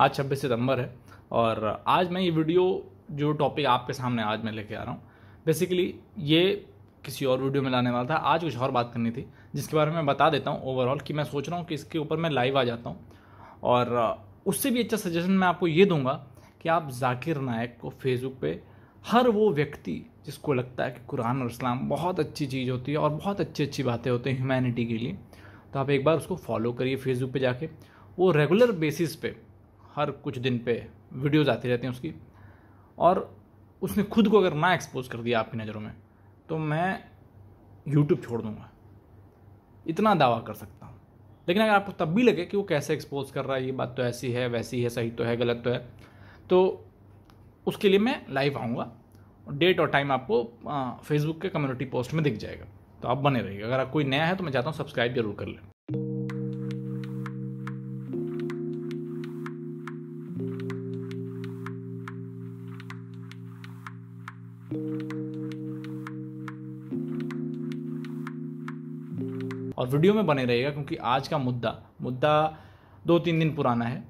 आज छब्बीस सितंबर है और आज मैं ये वीडियो जो टॉपिक आपके सामने आज मैं लेके आ रहा हूँ बेसिकली ये किसी और वीडियो में लाने वाला था आज कुछ और बात करनी थी जिसके बारे में मैं बता देता हूँ ओवरऑल कि मैं सोच रहा हूँ कि इसके ऊपर मैं लाइव आ जाता हूँ और उससे भी अच्छा सजेशन मैं आपको ये दूंगा कि आप जाकिर नायक को फेसबुक पे हर वो व्यक्ति जिसको लगता है कि कुरान और इस्लाम बहुत अच्छी चीज़ होती है और बहुत अच्छी अच्छी बातें होती हैं ह्यूमैनिटी के लिए तो आप एक बार उसको फॉलो करिए फेसबुक पे जाके वो रेगुलर बेसिस पे हर कुछ दिन पे वीडियोस आती रहती हैं उसकी और उसने खुद को अगर ना एक्सपोज कर दिया आपकी नज़रों में तो मैं यूट्यूब छोड़ दूँगा इतना दावा कर सकता हूँ लेकिन अगर आपको तब भी लगे कि वो कैसे एक्सपोज कर रहा है ये बात तो ऐसी है वैसी है सही तो है गलत तो है तो उसके लिए मैं लाइव आऊँगा डेट और टाइम आपको फेसबुक के कम्युनिटी पोस्ट में दिख जाएगा तो आप बने रहिएगा अगर आप कोई नया है तो मैं चाहता हूँ सब्सक्राइब जरूर कर लें और वीडियो में बने रहेगा क्योंकि आज का मुद्दा मुद्दा दो तीन दिन पुराना है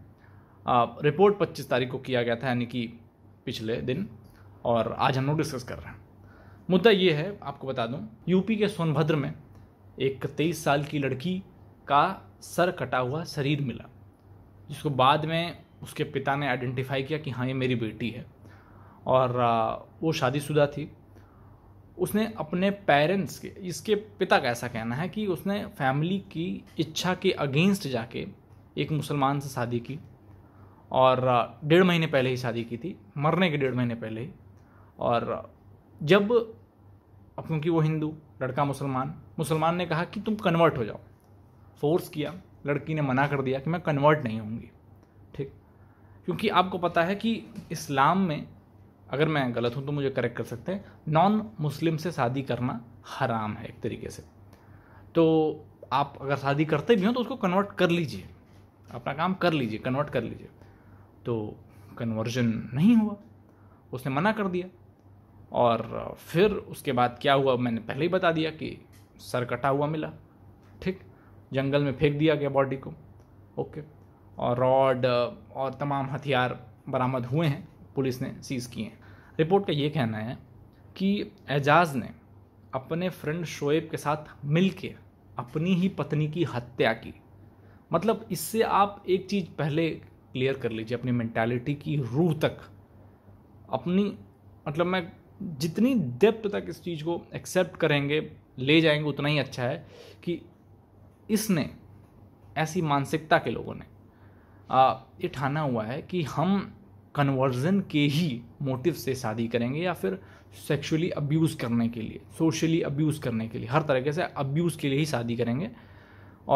आ, रिपोर्ट 25 तारीख को किया गया था यानी कि पिछले दिन और आज हम लोग डिस्कस कर रहे हैं मुद्दा ये है आपको बता दूं यूपी के सोनभद्र में एक तेईस साल की लड़की का सर कटा हुआ शरीर मिला जिसको बाद में उसके पिता ने आइडेंटिफाई किया कि हाँ ये मेरी बेटी है और वो शादीशुदा थी उसने अपने पेरेंट्स के इसके पिता का ऐसा कहना है कि उसने फैमिली की इच्छा के अगेंस्ट जाके एक मुसलमान से शादी की और डेढ़ महीने पहले ही शादी की थी मरने के डेढ़ महीने पहले ही और जब क्योंकि वो हिंदू लड़का मुसलमान मुसलमान ने कहा कि तुम कन्वर्ट हो जाओ फोर्स किया लड़की ने मना कर दिया कि मैं कन्वर्ट नहीं होंगी ठीक क्योंकि आपको पता है कि इस्लाम में अगर मैं गलत हूँ तो मुझे करेक्ट कर सकते हैं नॉन मुस्लिम से शादी करना हराम है एक तरीके से तो आप अगर शादी करते भी हो तो उसको कन्वर्ट कर लीजिए अपना काम कर लीजिए कन्वर्ट कर लीजिए तो कन्वर्जन नहीं हुआ उसने मना कर दिया और फिर उसके बाद क्या हुआ मैंने पहले ही बता दिया कि सर कटा हुआ मिला ठीक जंगल में फेंक दिया गया बॉडी को ओके और रॉड और तमाम हथियार बरामद हुए हैं पुलिस ने सीज़ किए हैं रिपोर्ट का ये कहना है कि एजाज ने अपने फ्रेंड शोएब के साथ मिल अपनी ही पत्नी की हत्या की मतलब इससे आप एक चीज़ पहले क्लियर कर लीजिए अपनी मैंटेलिटी की रूह तक अपनी मतलब मैं जितनी डेप्थ तक इस चीज़ को एक्सेप्ट करेंगे ले जाएंगे उतना ही अच्छा है कि इसने ऐसी मानसिकता के लोगों ने ये ठाना हुआ है कि हम कन्वर्जन के ही मोटिव से शादी करेंगे या फिर सेक्सुअली अब्यूज़ करने के लिए सोशली अब्यूज़ करने के लिए हर तरीके से अब्यूज़ के लिए ही शादी करेंगे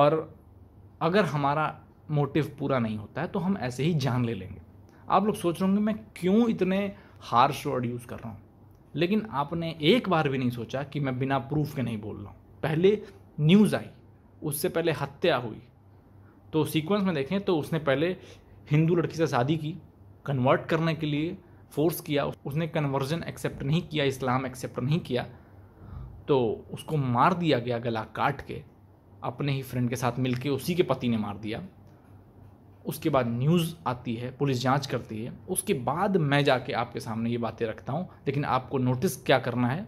और अगर हमारा मोटिव पूरा नहीं होता है तो हम ऐसे ही जान ले लेंगे आप लोग सोच रहे होंगे मैं क्यों इतने हार्श वर्ड यूज़ कर रहा हूँ लेकिन आपने एक बार भी नहीं सोचा कि मैं बिना प्रूफ के नहीं बोल रहा हूँ पहले न्यूज़ आई उससे पहले हत्या हुई तो सीक्वेंस में देखें तो उसने पहले हिंदू लड़की से शादी की कन्वर्ट करने के लिए फोर्स किया उसने कन्वर्जन एक्सेप्ट नहीं किया इस्लाम एक्सेप्ट नहीं किया तो उसको मार दिया गया गला काट के अपने ही फ्रेंड के साथ मिलके उसी के पति ने मार दिया उसके बाद न्यूज़ आती है पुलिस जांच करती है उसके बाद मैं जाके आपके सामने ये बातें रखता हूँ लेकिन आपको नोटिस क्या करना है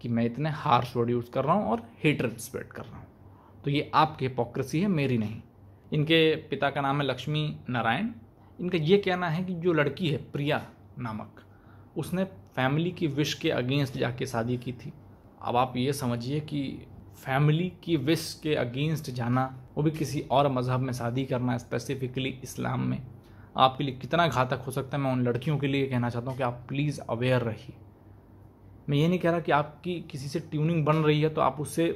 कि मैं इतने हार्श वर्ड यूज़ कर रहा हूँ और हेटर स्प्रेड कर रहा हूँ तो ये आपकी हिपोक्रेसी है मेरी नहीं इनके पिता का नाम है लक्ष्मी नारायण इनका ये कहना है कि जो लड़की है प्रिया नामक उसने फैमिली की विश के अगेंस्ट जाके शादी की थी अब आप ये समझिए कि फैमिली की विश के अगेंस्ट जाना वो भी किसी और मज़हब में शादी करना स्पेसिफिकली इस्लाम में आपके लिए कितना घातक हो सकता है मैं उन लड़कियों के लिए कहना चाहता हूँ कि आप प्लीज़ अवेयर रहिए मैं ये नहीं कह रहा कि आपकी किसी से ट्यूनिंग बन रही है तो आप उससे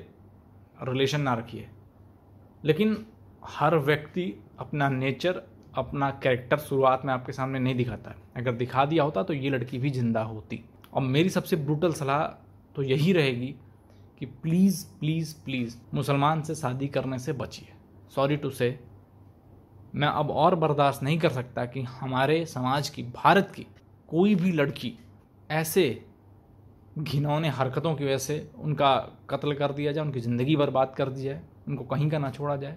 रिलेशन ना रखिए लेकिन हर व्यक्ति अपना नेचर अपना कैरेक्टर शुरुआत में आपके सामने नहीं दिखाता है अगर दिखा दिया होता तो ये लड़की भी ज़िंदा होती और मेरी सबसे ब्रूटल सलाह तो यही रहेगी कि प्लीज़ प्लीज़ प्लीज़ मुसलमान से शादी करने से बचिए सॉरी टू से मैं अब और बर्दाश्त नहीं कर सकता कि हमारे समाज की भारत की कोई भी लड़की ऐसे घिनौने हरकतों की वजह से उनका कत्ल कर दिया जाए उनकी ज़िंदगी बर्बाद कर दी जाए उनको कहीं का ना छोड़ा जाए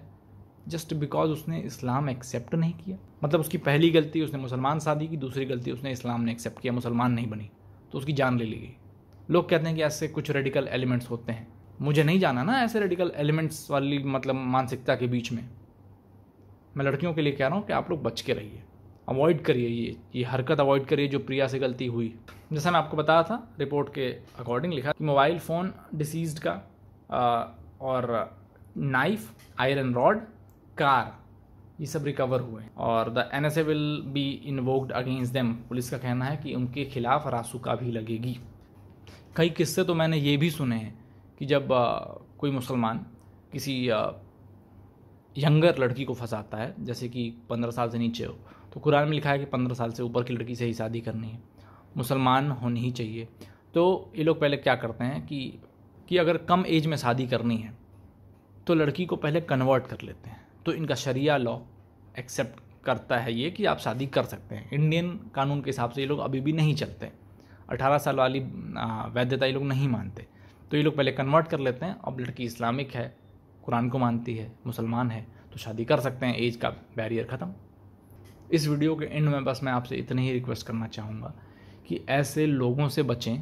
जस्ट बिकॉज उसने इस्लाम एक्सेप्ट नहीं किया मतलब उसकी पहली गलती उसने मुसलमान शादी की दूसरी गलती उसने इस्लाम ने एक्सेप्ट किया मुसलमान नहीं बनी तो उसकी जान ले ली गई लोग कहते हैं कि ऐसे कुछ रेडिकल एलिमेंट्स होते हैं मुझे नहीं जाना ना ऐसे रेडिकल एलिमेंट्स वाली मतलब मानसिकता के बीच में मैं लड़कियों के लिए कह रहा हूँ कि आप लोग बच के रहिए अवॉइड करिए ये ये हरकत अवॉइड करिए जो प्रिया से गलती हुई जैसा मैं आपको बताया था रिपोर्ट के अकॉर्डिंग लिखा कि मोबाइल फ़ोन डिसीज का आ, और नाइफ आयरन रॉड कार ये सब रिकवर हुए और the N S A will be invoked against them police का कहना है कि उनके खिलाफ रासुका भी लगेगी कई किस्से तो मैंने ये भी सुने हैं कि जब आ, कोई मुसलमान किसी आ, यंगर लड़की को फंसाता है जैसे कि पंद्रह साल से नीचे हो तो कुरान में लिखा है कि पंद्रह साल से ऊपर की लड़की से ही शादी करनी है मुसलमान होनी ही चाहिए तो ये लोग पहले क्या करते हैं कि कि अगर कम एज में शादी करनी है तो लड़की को पहले कन्वर्ट कर लेते हैं तो इनका शरिया लॉ एक्सेप्ट करता है ये कि आप शादी कर सकते हैं इंडियन कानून के हिसाब से ये लोग अभी भी नहीं चलते अठारह साल वाली वैधता ये लोग नहीं मानते तो ये लोग पहले कन्वर्ट कर लेते हैं अब लड़की इस्लामिक है कुरान को मानती है मुसलमान है तो शादी कर सकते हैं एज का बैरियर ख़त्म इस वीडियो के एंड में बस मैं आपसे इतने ही रिक्वेस्ट करना चाहूँगा कि ऐसे लोगों से बचें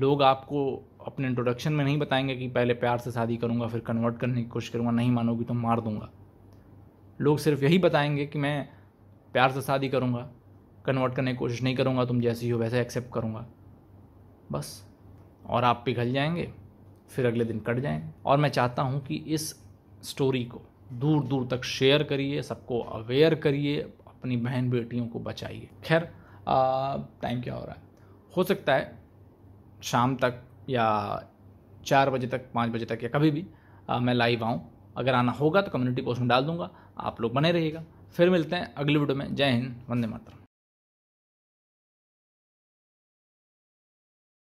लोग आपको अपने इंट्रोडक्शन में नहीं बताएंगे कि पहले प्यार से शादी करूँगा फिर कन्वर्ट करने की कोशिश करूँगा नहीं मानोगी तो मार दूँगा लोग सिर्फ यही बताएंगे कि मैं प्यार से शादी करूँगा कन्वर्ट करने की कोशिश नहीं करूँगा तुम जैसी हो वैसे एक्सेप्ट करूँगा बस और आप पिघल जाएंगे फिर अगले दिन कट जाएंगे और मैं चाहता हूँ कि इस स्टोरी को दूर दूर तक शेयर करिए सबको अवेयर करिए अपनी बहन बेटियों को बचाइए खैर टाइम क्या हो रहा है हो सकता है शाम तक या चार बजे तक पाँच बजे तक या कभी भी आ, मैं लाइव आऊँ अगर आना होगा तो कम्युनिटी पोस्ट में डाल दूंगा आप लोग बने रहिएगा फिर मिलते हैं अगली वीडियो में जय हिंद वंदे मातरम